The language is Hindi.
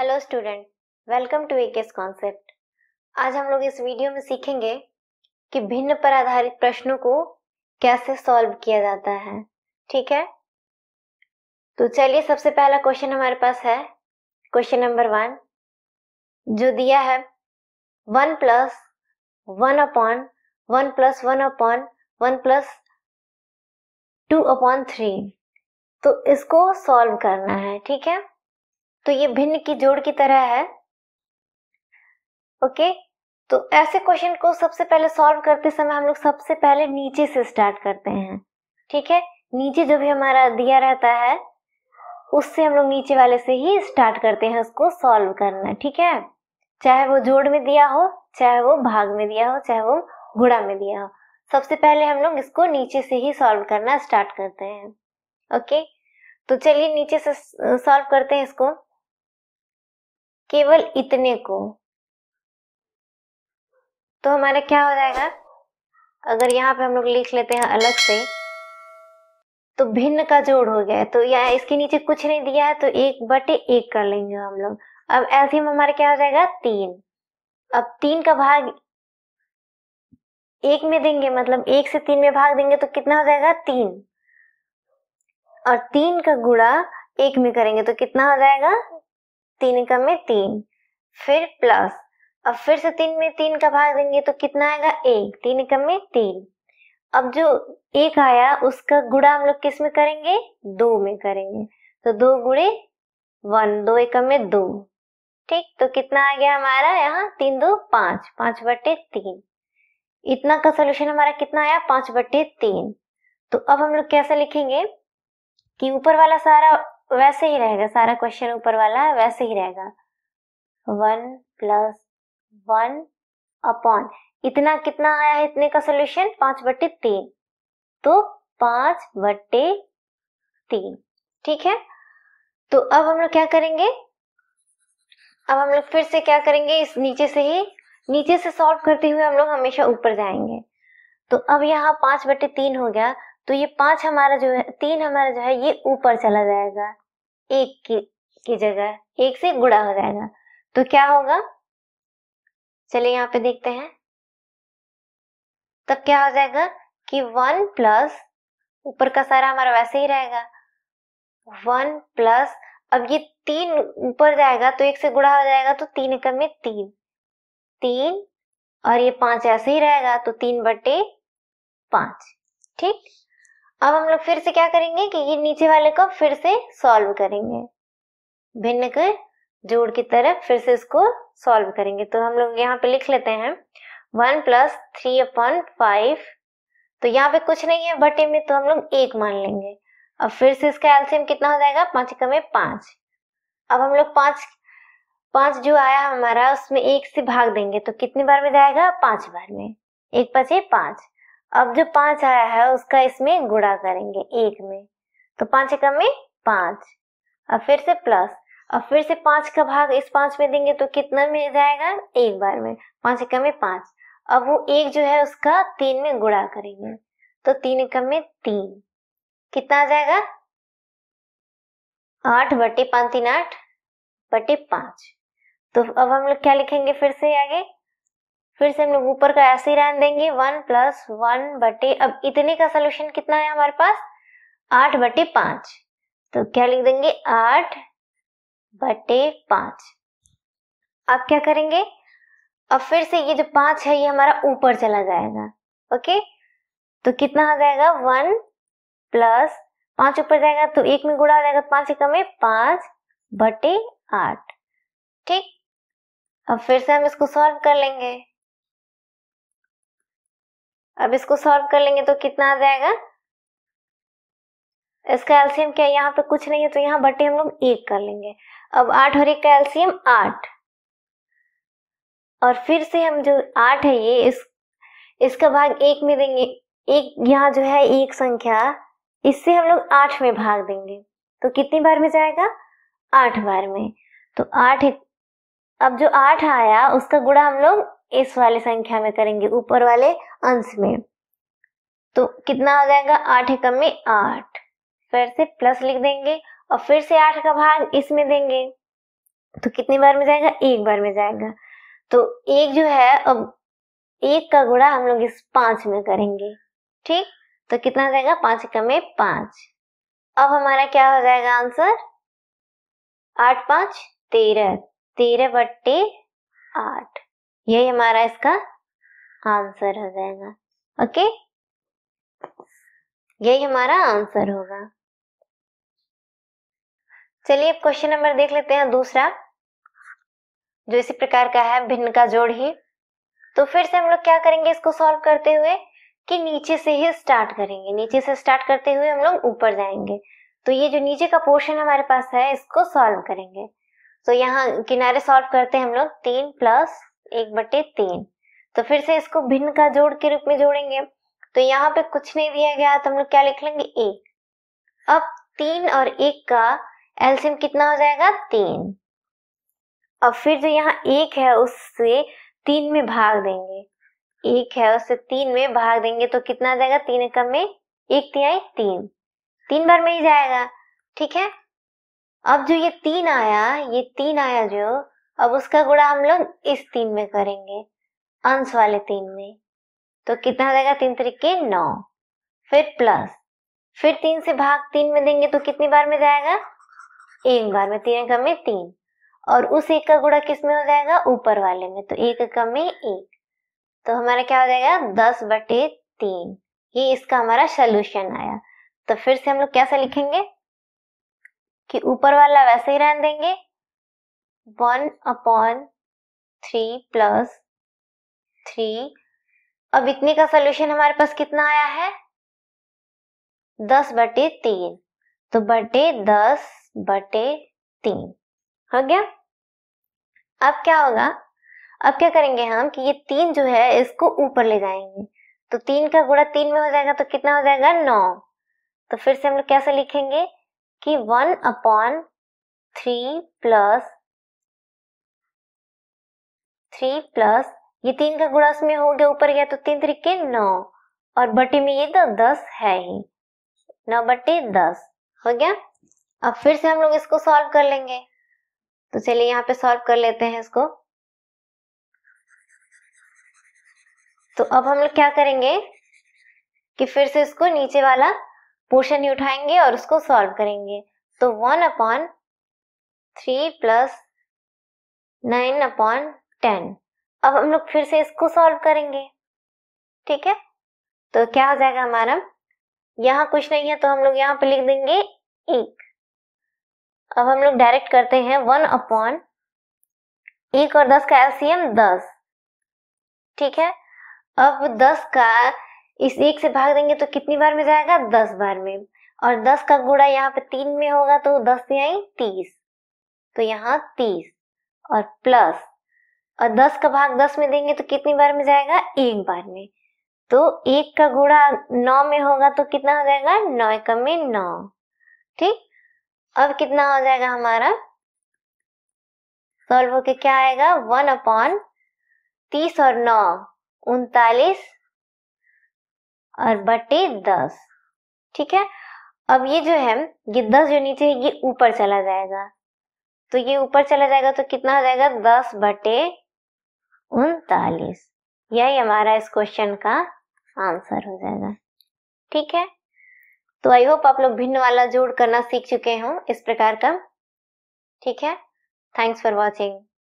हेलो स्टूडेंट वेलकम टू एकेस कॉन्सेप्ट आज हम लोग इस वीडियो में सीखेंगे कि भिन्न पर आधारित प्रश्नों को कैसे सॉल्व किया जाता है ठीक है तो चलिए सबसे पहला क्वेश्चन हमारे पास है क्वेश्चन नंबर वन जो दिया है one plus one upon one plus one upon one plus two upon three तो इसको सॉल्व करना है ठीक है तो ये भिन्न की जोड़ की तरह है ओके तो ऐसे क्वेश्चन को सबसे पहले सॉल्व करते समय हम लोग सबसे पहले नीचे से स्टार्ट करते हैं ठीक है नीचे जो भी हमारा दिया रहता है उससे हम लोग नीचे वाले से ही स्टार्ट करते हैं उसको सॉल्व करना ठीक है चाहे वो जोड़ में दिया हो चाहे वो भाग में दिया हो चाहे वो घुड़ा में दिया हो सबसे पहले हम लोग इसको नीचे से ही सॉल्व करना स्टार्ट करते हैं ओके तो चलिए नीचे से सॉल्व करते हैं इसको केवल इतने को तो हमारा क्या हो जाएगा अगर यहाँ पे हम लोग लिख लेते हैं अलग से तो भिन्न का जोड़ हो गया तो या इसके नीचे कुछ नहीं दिया है तो एक बटे एक कर लेंगे हम लोग अब एल्सियम हमारा क्या हो जाएगा तीन अब तीन का भाग एक में देंगे मतलब एक से तीन में भाग देंगे तो कितना हो जाएगा तीन और तीन का गुड़ा एक में करेंगे तो कितना हो जाएगा तीन का में तीन फिर प्लस अब फिर से तीन में तीन का भाग देंगे तो कितना आएगा एक तीन का में तीन अब जो एक आया उसका गुड़ा हम लोग किस में करेंगे दो में करेंगे तो दो गुड़े वन दो एकम में दो ठीक तो कितना आ गया हमारा यहाँ तीन दो पांच पांच बटे तीन इतना का सोल्यूशन हमारा कितना आया पांच बटे तीन तो अब हम लोग कैसे लिखेंगे कि ऊपर वाला सारा वैसे ही रहेगा सारा क्वेश्चन ऊपर वाला वैसे ही रहेगा वन प्लस वन अपॉन इतना कितना आया है इतने का सोल्यूशन पांच बट्टे तीन तो पांच बट्टे तीन ठीक है तो अब हम लोग क्या करेंगे अब हम लोग फिर से क्या करेंगे इस नीचे से ही नीचे से सॉल्व करते हुए हम लोग हमेशा ऊपर जाएंगे तो अब यहाँ पांच बटे तीन हो गया तो ये पांच हमारा जो है तीन हमारा जो है ये ऊपर चला जाएगा एक की, की जगह एक से गुड़ा हो जाएगा तो क्या होगा चलिए यहाँ पे देखते हैं तब क्या हो जाएगा कि वन प्लस ऊपर का सारा हमारा वैसे ही रहेगा वन प्लस अब ये तीन ऊपर जाएगा तो एक से गुड़ा हो जाएगा तो तीन एक में तीन तीन और ये पांच ऐसे ही रहेगा तो तीन बटे पांच ठीक अब हम लोग फिर से क्या करेंगे कि ये नीचे वाले को फिर से सॉल्व करेंगे भिन्न के जोड़ की तरफ फिर से इसको सॉल्व करेंगे तो हम लोग यहाँ पे लिख लेते हैं one plus three upon five तो यहाँ पे कुछ नहीं है बटे में तो हम लोग एक मान लेंगे अब फिर से इसका एल्सियम कितना हो जाएगा पांच कमे पांच अब हम लोग पांच पांच जो आया हमारा उसमें एक से भाग देंगे तो कितनी बार में जाएगा पांच बार में एक पचे पांच अब जो पांच आया है उसका इसमें गुड़ा करेंगे एक में तो पांच एकम में पांच अब फिर से प्लस अब फिर से पांच का भाग इस पांच में देंगे तो कितना मिल जाएगा एक बार में पांच एक में पांच अब वो एक जो है उसका तीन में गुड़ा करेंगे तो तीन एकम में तीन कितना आ जाएगा आठ बटे पांच तीन आठ बटे पांच तो अब हम लोग क्या लिखेंगे फिर से आगे फिर से हम लोग ऊपर का ऐसे ही रहन देंगे वन प्लस वन बटे अब इतने का सोल्यूशन कितना है हमारे पास आठ बटे पांच तो क्या लिख देंगे आठ बटे पांच अब क्या करेंगे अब फिर से ये जो पांच है ये हमारा ऊपर चला जाएगा ओके तो कितना आ जाएगा वन प्लस पांच ऊपर जाएगा तो एक में गुड़ा हो जाएगा पांच एक में पांच बटे आठ ठीक अब फिर से हम इसको सॉल्व कर लेंगे अब इसको सॉल्व कर लेंगे तो कितना आ जाएगा इसका एल्सियम क्या यहाँ पे कुछ नहीं है तो यहाँ बटे हम लोग एक कर लेंगे अब आठ और एक का एल्सियम आठ और फिर से हम जो आठ है ये इस इसका भाग एक में देंगे एक यहाँ जो है एक संख्या इससे हम लोग आठ में भाग देंगे तो कितनी बार में जाएगा आठ बार में तो आठ अब जो आठ आया उसका गुड़ा हम लोग इस वाले संख्या में करेंगे ऊपर वाले अंश में तो कितना हो जाएगा आठ एकम में आठ फिर से प्लस लिख देंगे और फिर से आठ का भाग इसमें देंगे तो कितनी बार में जाएगा एक बार में जाएगा तो एक जो है अब एक का गुणा हम लोग इस पांच में करेंगे ठीक तो कितना हो जाएगा पांच एकम में पांच अब हमारा क्या हो जाएगा आंसर आठ पांच तेरह तेरह बट्टे आठ यही हमारा इसका आंसर हो जाएगा ओके यही हमारा आंसर होगा चलिए अब क्वेश्चन नंबर देख लेते हैं दूसरा जो इसी प्रकार का है भिन्न का जोड़ ही तो फिर से हम लोग क्या करेंगे इसको सॉल्व करते हुए कि नीचे से ही स्टार्ट करेंगे नीचे से स्टार्ट करते हुए हम लोग ऊपर जाएंगे तो ये जो नीचे का पोर्शन हमारे पास है इसको सॉल्व करेंगे तो यहाँ किनारे सॉल्व करते हैं हम लोग तीन प्लस एक बटे तीन तो फिर से इसको भिन्न का जोड़ के रूप में जोड़ेंगे तो यहाँ पे कुछ नहीं दिया गया तो हम लोग क्या लिख लेंगे एक अब तीन और एक का एल्सियम कितना हो जाएगा तीन और फिर जो यहाँ एक है उससे तीन में भाग देंगे एक है उससे तीन में भाग देंगे तो कितना आ जाएगा तीन एकम में एक तिहाई तीन तीन बार में ही जाएगा ठीक है अब जो ये तीन आया ये तीन आया जो अब उसका गुणा हम लोग इस तीन में करेंगे अंश वाले तीन में तो कितना हो जाएगा तीन तरीके नौ फिर प्लस फिर तीन से भाग तीन में देंगे तो कितनी बार में जाएगा एक बार में तीन एकम में तीन और उस एक का गुणा किस में हो जाएगा ऊपर वाले में तो एक एकम में एक तो हमारा क्या हो जाएगा दस बटे तीन ये इसका हमारा सोल्यूशन आया तो फिर से हम लोग कैसे लिखेंगे कि ऊपर वाला वैसे ही रहने देंगे one upon three plus three अब इतने का सोल्यूशन हमारे पास कितना आया है दस बटे तीन तो बटे दस बटे तीन हो गया अब क्या होगा अब क्या करेंगे हम कि ये तीन जो है इसको ऊपर ले जाएंगे तो तीन का गुड़ा तीन में हो जाएगा तो कितना हो जाएगा नौ तो फिर से हम लोग कैसे लिखेंगे कि one upon three plus three plus ये तीन का गुड़ा में हो गया ऊपर गया तो तीन तरीके नौ और बटे में ये तो दस है ही नौ बटे दस हो गया अब फिर से हम लोग इसको सॉल्व कर लेंगे तो चलिए यहाँ पे सॉल्व कर लेते हैं इसको तो अब हम लोग क्या करेंगे कि फिर से इसको नीचे वाला पोर्शन ही उठाएंगे और उसको सॉल्व करेंगे तो one upon three plus nine upon ten अब हम लोग फिर से इसको सॉल्व करेंगे ठीक है तो क्या हो जाएगा हमारा यहाँ कुछ नहीं है तो हम लोग यहाँ पे लिख देंगे एक अब हम लोग डायरेक्ट करते हैं वन अपॉन एक और दस का एलसीएम दस ठीक है अब दस का इस एक से भाग देंगे तो कितनी बार में जाएगा दस बार में और दस का गुड़ा यहाँ पे तीन में होगा तो दस यहाँ तीस तो यहाँ तीस और प्लस और दस का भाग दस में देंगे तो कितनी बार में जाएगा एक बार में तो एक का गुणा नौ में होगा तो कितना हो जाएगा नौ में नौ ठीक अब कितना हो जाएगा हमारा सॉल्व होके क्या आएगा वन अपॉन तीस और नौ उनतालीस और बटे दस ठीक है अब ये जो है ये दस जो नीचे है ये ऊपर चला जाएगा तो ये ऊपर चला जाएगा तो कितना हो जाएगा दस बटे उनतालीस यही हमारा इस क्वेश्चन का आंसर हो जाएगा ठीक है तो आई होप आप लोग भिन्न वाला जोड़ करना सीख चुके हो इस प्रकार का ठीक है थैंक्स फॉर वॉचिंग